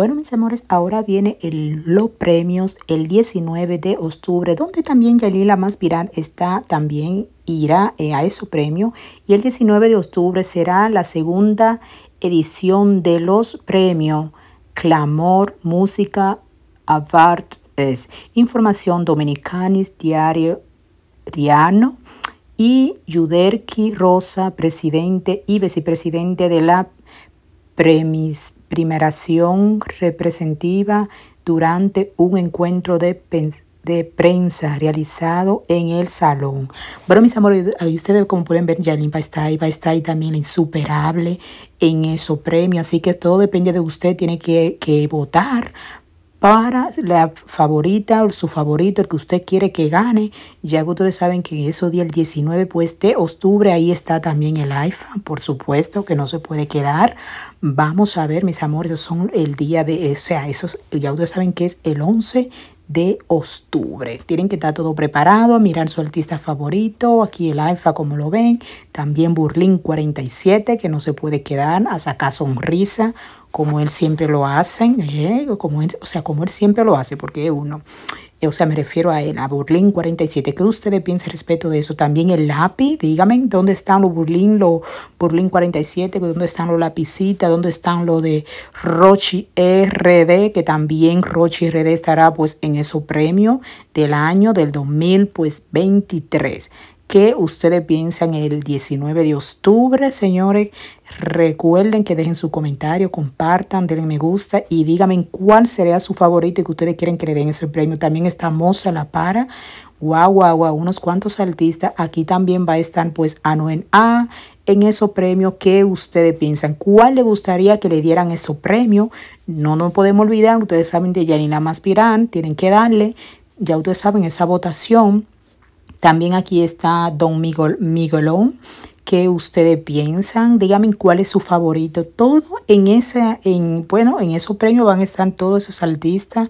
Bueno, mis amores, ahora viene el Premios el 19 de octubre, donde también Yalila Más está también irá eh, a su premio y el 19 de octubre será la segunda edición de los premios Clamor Música Avart Información Dominicanis Diario Diano y Yuderki Rosa, presidente y vicepresidente de la Premis primeración representativa durante un encuentro de, de prensa realizado en el salón. Bueno, mis amores, ustedes como pueden ver, Jalín va a estar ahí, va a estar ahí también insuperable en esos premios. Así que todo depende de usted, tiene que, que votar para la favorita o su favorito, el que usted quiere que gane. Ya ustedes saben que eso día el 19 pues, de octubre, ahí está también el iPhone, por supuesto, que no se puede quedar. Vamos a ver, mis amores, son el día de, o sea, esos, ya ustedes saben que es el 11 de octubre. Tienen que estar todo preparado, mirar su artista favorito, aquí el alfa como lo ven, también Burlín 47 que no se puede quedar, a sacar sonrisa como él siempre lo hace, eh, como o sea, como él siempre lo hace porque uno. Eh, o sea, me refiero a, eh, a Burlín 47. ¿Qué ustedes piensan respecto de eso? También el lápiz, díganme, ¿dónde están los Burlín, 47? ¿Dónde están los lapicitas? ¿Dónde están los de Rochi RD? Que también Rochi RD estará pues en esos premio del año del 2023. ¿Qué ustedes piensan el 19 de octubre, señores? Recuerden que dejen su comentario, compartan, denle me gusta y díganme cuál sería su favorito y que ustedes quieren que le den ese premio. También está Moza La Para. Wow, guau, guau, unos cuantos artistas. Aquí también va a estar pues en A en esos premio ¿Qué ustedes piensan? ¿Cuál le gustaría que le dieran ese premio No nos podemos olvidar, ustedes saben de Yanina Maspirán, tienen que darle. Ya ustedes saben esa votación también aquí está Don Miguel, Miguelón. ¿Qué ustedes piensan? Díganme cuál es su favorito. Todo en ese, en, bueno, en esos premios van a estar todos esos artistas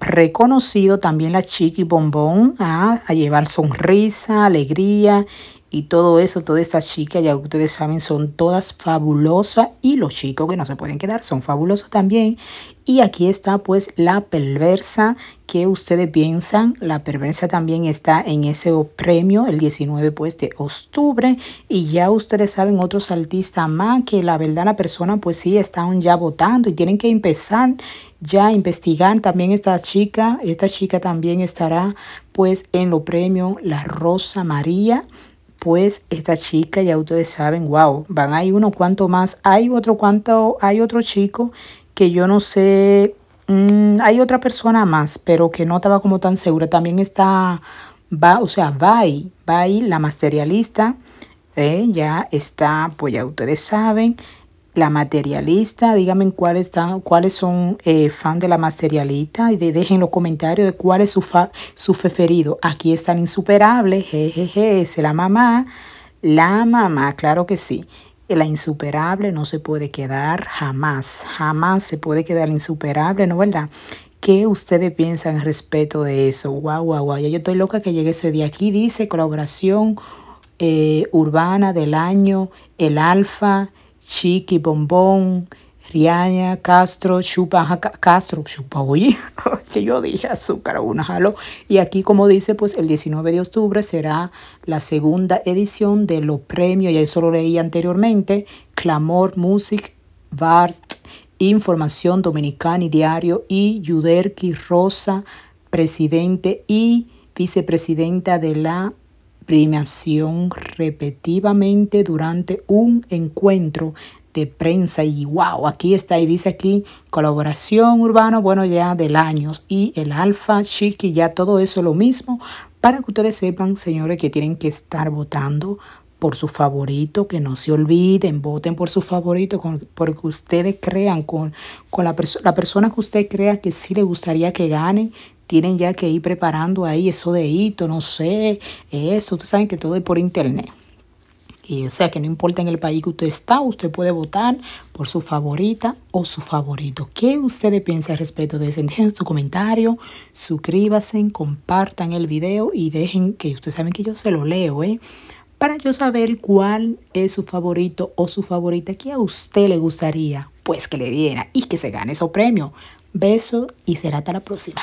reconocido También la chiqui bombón ah, a llevar sonrisa, alegría y todo eso, todas estas chicas, ya ustedes saben, son todas fabulosas y los chicos que no se pueden quedar son fabulosos también. Y aquí está pues la perversa que ustedes piensan. La perversa también está en ese premio el 19 pues de octubre. Y ya ustedes saben otros artistas más que la verdad la persona pues sí están ya votando y tienen que empezar ya a investigar. También esta chica, esta chica también estará pues en lo premio La Rosa María pues esta chica, ya ustedes saben, wow, van ahí uno cuanto más. Hay otro cuanto, hay otro chico que yo no sé, mm, hay otra persona más, pero que no estaba como tan segura. También está, va, o sea, va ahí, va ahí la materialista. Eh, ya está, pues ya ustedes saben la materialista, díganme cuáles son eh, fan de la materialista y dejen los comentarios de cuál es su, su preferido. Aquí están insuperable, jejeje, es la mamá, la mamá, claro que sí. La insuperable no se puede quedar jamás, jamás se puede quedar insuperable, ¿no verdad? ¿Qué ustedes piensan respecto de eso? Guau, guau, guau. Ya yo estoy loca que llegue ese día. Aquí dice colaboración eh, urbana del año, el alfa, Chiqui Bombón, Riaña, Castro, Chupa, Castro, Chupa, oye, que yo dije azúcar, una jalo. Y aquí, como dice, pues el 19 de octubre será la segunda edición de los premios, ya eso lo leí anteriormente, Clamor Music VAR, Información Dominicana y Diario y Yuderki Rosa, presidente y vicepresidenta de la premiación repetidamente durante un encuentro de prensa y wow, aquí está y dice aquí colaboración urbano, bueno ya del año y el alfa, chiqui, ya todo eso lo mismo para que ustedes sepan, señores, que tienen que estar votando por su favorito, que no se olviden, voten por su favorito, con, porque ustedes crean, con, la, la persona que usted crea que sí le gustaría que gane, tienen ya que ir preparando ahí eso de hito, no sé, eso, ustedes saben que todo es por internet. Y o sea que no importa en el país que usted está, usted puede votar por su favorita o su favorito. ¿Qué ustedes piensan al respecto de eso? Dejen su comentario, suscríbanse, compartan el video y dejen que ustedes saben que yo se lo leo, ¿eh? Para yo saber cuál es su favorito o su favorita que a usted le gustaría, pues que le diera y que se gane esos premio. Beso y será hasta la próxima.